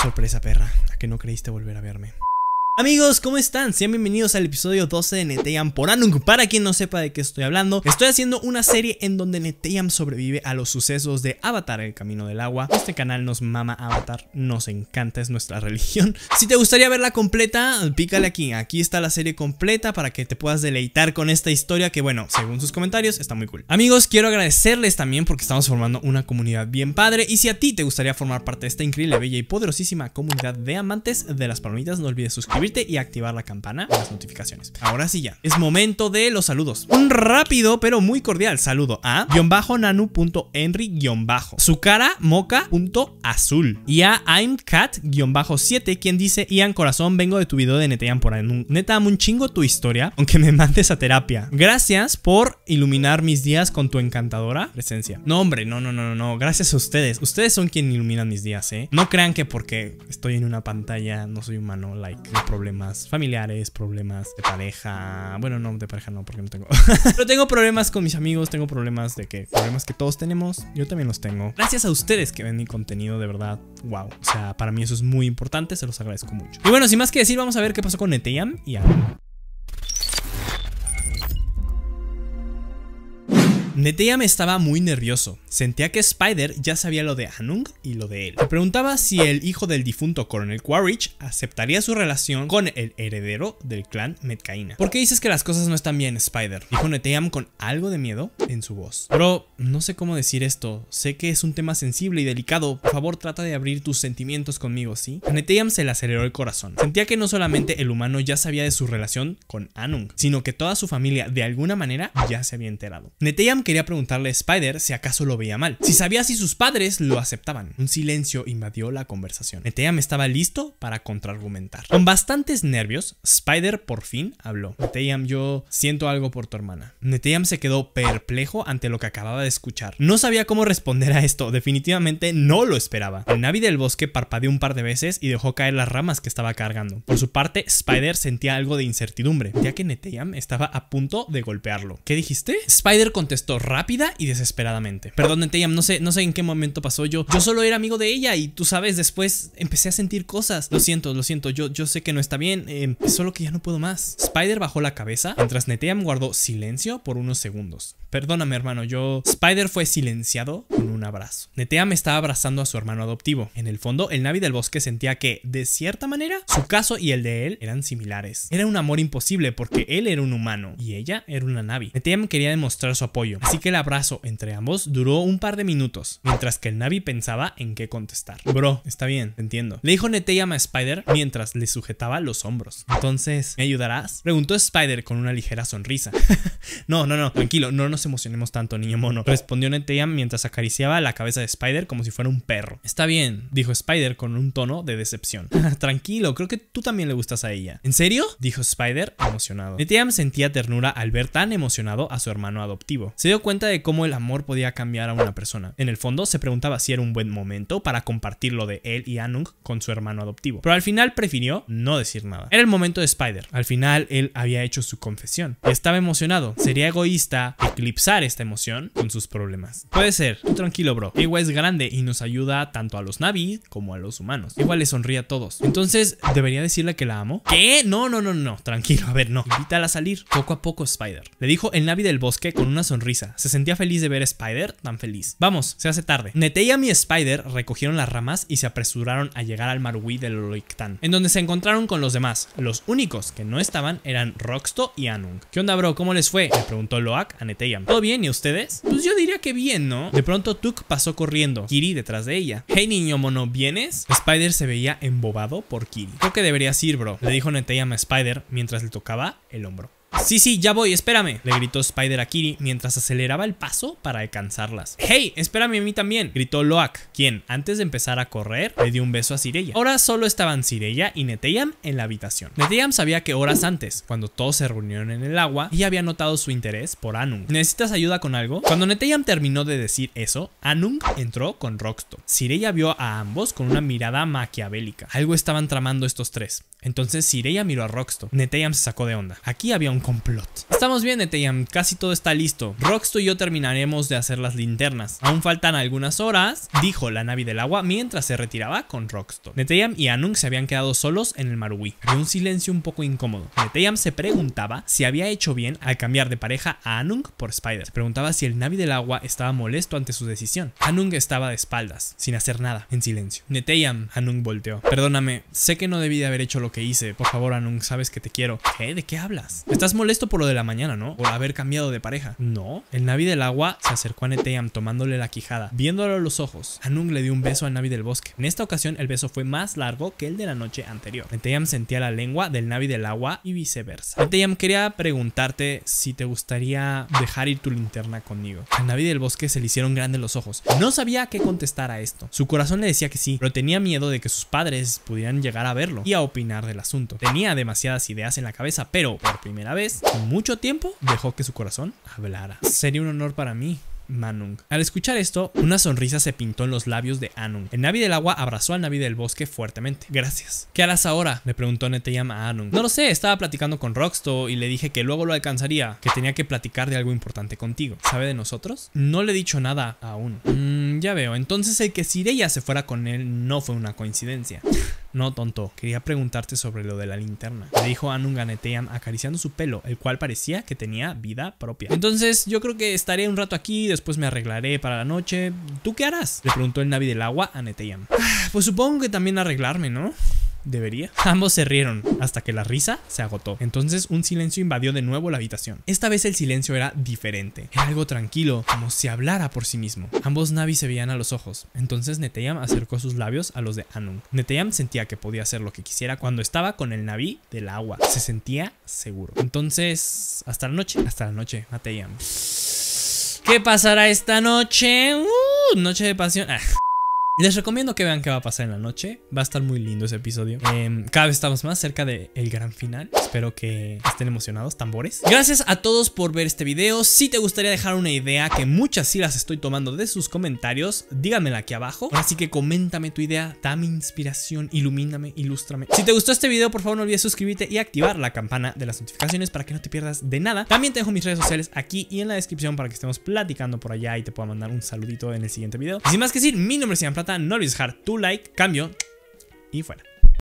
Sorpresa perra, a que no creíste volver a verme. Amigos, ¿cómo están? Sean bienvenidos al episodio 12 de Neteyam por Anung. Para quien no sepa de qué estoy hablando, estoy haciendo una serie en donde Neteyam sobrevive a los sucesos de Avatar, el camino del agua. Este canal nos mama Avatar, nos encanta, es nuestra religión. Si te gustaría verla completa, pícale aquí. Aquí está la serie completa para que te puedas deleitar con esta historia que, bueno, según sus comentarios, está muy cool. Amigos, quiero agradecerles también porque estamos formando una comunidad bien padre. Y si a ti te gustaría formar parte de esta increíble, bella y poderosísima comunidad de amantes de las palomitas, no olvides suscribirte y activar la campana las notificaciones. Ahora sí ya, es momento de los saludos. Un rápido pero muy cordial saludo a guión nanu.enry bajo, su cara moca y a imcat 7 quien dice Ian corazón vengo de tu video de Netean por ahí. Neta amo un chingo tu historia aunque me mandes a terapia. Gracias por iluminar mis días con tu encantadora presencia. No hombre, no, no, no, no, gracias a ustedes. Ustedes son quien iluminan mis días, ¿eh? No crean que porque estoy en una pantalla no soy humano, like, no problemas familiares, problemas de pareja. Bueno, no, de pareja no, porque no tengo. Pero tengo problemas con mis amigos, tengo problemas de que problemas que todos tenemos, yo también los tengo. Gracias a ustedes que ven mi contenido, de verdad, wow. O sea, para mí eso es muy importante, se los agradezco mucho. Y bueno, sin más que decir, vamos a ver qué pasó con Eteam y a Neteyam estaba muy nervioso. Sentía que Spider ya sabía lo de Anung y lo de él. Le preguntaba si el hijo del difunto Coronel Quaritch aceptaría su relación con el heredero del clan Metcaina. ¿Por qué dices que las cosas no están bien, Spider? Dijo Neteyam con algo de miedo en su voz. Pero no sé cómo decir esto. Sé que es un tema sensible y delicado. Por favor, trata de abrir tus sentimientos conmigo, ¿sí? Neteyam se le aceleró el corazón. Sentía que no solamente el humano ya sabía de su relación con Anung, sino que toda su familia de alguna manera ya se había enterado. Neteyam quería preguntarle a Spider si acaso lo veía mal, si sabía si sus padres lo aceptaban. Un silencio invadió la conversación. Neteyam estaba listo para contraargumentar. Con bastantes nervios, Spider por fin habló. Neteyam, yo siento algo por tu hermana. Neteyam se quedó perplejo ante lo que acababa de escuchar. No sabía cómo responder a esto, definitivamente no lo esperaba. El Navi del bosque parpadeó un par de veces y dejó caer las ramas que estaba cargando. Por su parte, Spider sentía algo de incertidumbre, ya que Neteyam estaba a punto de golpearlo. ¿Qué dijiste? Spider contestó rápida y desesperadamente. Perdón, Neteam, no sé, no sé en qué momento pasó. Yo, yo solo era amigo de ella y tú sabes, después empecé a sentir cosas. Lo siento, lo siento, yo, yo sé que no está bien, em, solo que ya no puedo más. Spider bajó la cabeza mientras Neteam guardó silencio por unos segundos. Perdóname, hermano, yo. Spider fue silenciado con un abrazo. Neteam estaba abrazando a su hermano adoptivo. En el fondo, el Navi del bosque sentía que, de cierta manera, su caso y el de él eran similares. Era un amor imposible porque él era un humano y ella era una Navi. Neteam quería demostrar su apoyo, Así que el abrazo entre ambos duró un par de minutos, mientras que el Navi pensaba en qué contestar. Bro, está bien, te entiendo. Le dijo Neteyama a Spider mientras le sujetaba los hombros. Entonces, ¿me ayudarás? Preguntó Spider con una ligera sonrisa. no, no, no, tranquilo, no nos emocionemos tanto, niño mono. Respondió Neteyama mientras acariciaba la cabeza de Spider como si fuera un perro. Está bien, dijo Spider con un tono de decepción. tranquilo, creo que tú también le gustas a ella. ¿En serio? dijo Spider emocionado. Neteyama sentía ternura al ver tan emocionado a su hermano adoptivo. Se cuenta de cómo el amor podía cambiar a una persona. En el fondo, se preguntaba si era un buen momento para compartir lo de él y Anung con su hermano adoptivo. Pero al final prefirió no decir nada. Era el momento de Spider. Al final, él había hecho su confesión. Estaba emocionado. Sería egoísta eclipsar esta emoción con sus problemas. Puede ser. tranquilo, bro. Igual es grande y nos ayuda tanto a los Navi como a los humanos. Igual le sonríe a todos. Entonces, ¿debería decirle que la amo? ¿Qué? No, no, no, no. Tranquilo. A ver, no. Invítala a salir. Poco a poco, Spider. Le dijo el Navi del bosque con una sonrisa se sentía feliz de ver a Spider tan feliz. Vamos, se hace tarde. Neteyam y Spider recogieron las ramas y se apresuraron a llegar al Marwí del Loictan, en donde se encontraron con los demás. Los únicos que no estaban eran Roxto y Anung. ¿Qué onda, bro? ¿Cómo les fue? Le preguntó Loak a Neteyam. ¿Todo bien? ¿Y ustedes? Pues yo diría que bien, ¿no? De pronto Tuk pasó corriendo, Kiri detrás de ella. Hey niño mono, ¿vienes? Spider se veía embobado por Kiri. Creo que deberías ir, bro, le dijo Neteyam a Spider mientras le tocaba el hombro. Sí, sí, ya voy, espérame, le gritó Spider a Kiri mientras aceleraba el paso para alcanzarlas. ¡Hey! Espérame a mí también, gritó Loak, quien, antes de empezar a correr, le dio un beso a Sirella. Ahora solo estaban Sirella y Neteyam en la habitación. Neteyam sabía que horas antes, cuando todos se reunieron en el agua, ya había notado su interés por Anung. ¿Necesitas ayuda con algo? Cuando Neteyam terminó de decir eso, Anung entró con Roxto. Sirella vio a ambos con una mirada maquiavélica. Algo estaban tramando estos tres. Entonces Sirella miró a Roxto. Neteyam se sacó de onda. Aquí había un complot. Estamos bien, Neteyam. casi todo está listo. Roxto y yo terminaremos de hacer las linternas. Aún faltan algunas horas, dijo la Navi del agua mientras se retiraba con Roxto. Neteyam y Anung se habían quedado solos en el Maruí. Había un silencio un poco incómodo. Neteyam se preguntaba si había hecho bien al cambiar de pareja a Anung por Spider. Se preguntaba si el Navi del agua estaba molesto ante su decisión. Anung estaba de espaldas, sin hacer nada, en silencio. Neteyam, Anung volteó. Perdóname, sé que no debí de haber hecho lo que hice. Por favor, Anung, sabes que te quiero. ¿Qué? ¿De qué hablas? ¿Estás Estás molesto por lo de la mañana, ¿no? Por haber cambiado de pareja. No. El Navi del agua se acercó a Neteyam tomándole la quijada. Viéndolo a los ojos, Anung le dio un beso al Navi del bosque. En esta ocasión, el beso fue más largo que el de la noche anterior. Neteyam sentía la lengua del Navi del agua y viceversa. Neteyam quería preguntarte si te gustaría dejar ir tu linterna conmigo. Al Navi del bosque se le hicieron grandes los ojos. No sabía qué contestar a esto. Su corazón le decía que sí, pero tenía miedo de que sus padres pudieran llegar a verlo y a opinar del asunto. Tenía demasiadas ideas en la cabeza, pero por primera vez vez, mucho tiempo, dejó que su corazón hablara. Sería un honor para mí Manung. Al escuchar esto, una sonrisa se pintó en los labios de Anung. El Navi del agua abrazó al Navi del bosque fuertemente. Gracias. ¿Qué harás ahora? Le preguntó Neteyam a Anung. No lo sé, estaba platicando con Roxto y le dije que luego lo alcanzaría, que tenía que platicar de algo importante contigo. ¿Sabe de nosotros? No le he dicho nada aún. Mmm, ya veo, entonces el que Sireya se fuera con él no fue una coincidencia. No, tonto, quería preguntarte sobre lo de la linterna. Le dijo Neteyam, acariciando su pelo, el cual parecía que tenía vida propia. Entonces, yo creo que estaré un rato aquí, después me arreglaré para la noche. ¿Tú qué harás? Le preguntó el Navi del agua a Neteyam. Ah, pues supongo que también arreglarme, ¿no? ¿Debería? Ambos se rieron, hasta que la risa se agotó. Entonces un silencio invadió de nuevo la habitación. Esta vez el silencio era diferente, era algo tranquilo, como si hablara por sí mismo. Ambos Navi se veían a los ojos, entonces Neteyam acercó sus labios a los de Anung. Neteyam sentía que podía hacer lo que quisiera cuando estaba con el Navi del agua. Se sentía seguro. Entonces, hasta la noche, hasta la noche, Neteyam. ¿Qué pasará esta noche? Uh, noche de pasión. Ah. Les recomiendo que vean qué va a pasar en la noche. Va a estar muy lindo ese episodio. Em, cada vez estamos más cerca del gran final. Espero que estén emocionados, tambores. Gracias a todos por ver este video. Si te gustaría dejar una idea, que muchas sí las estoy tomando de sus comentarios, dígamela aquí abajo. Así que coméntame tu idea, dame inspiración, ilumíname, ilústrame. Si te gustó este video, por favor no olvides suscribirte y activar la campana de las notificaciones para que no te pierdas de nada. También te dejo mis redes sociales aquí y en la descripción para que estemos platicando por allá y te pueda mandar un saludito en el siguiente video. Y sin más que decir, mi nombre es Ian Plata no olvides dejar tu like, cambio y fuera.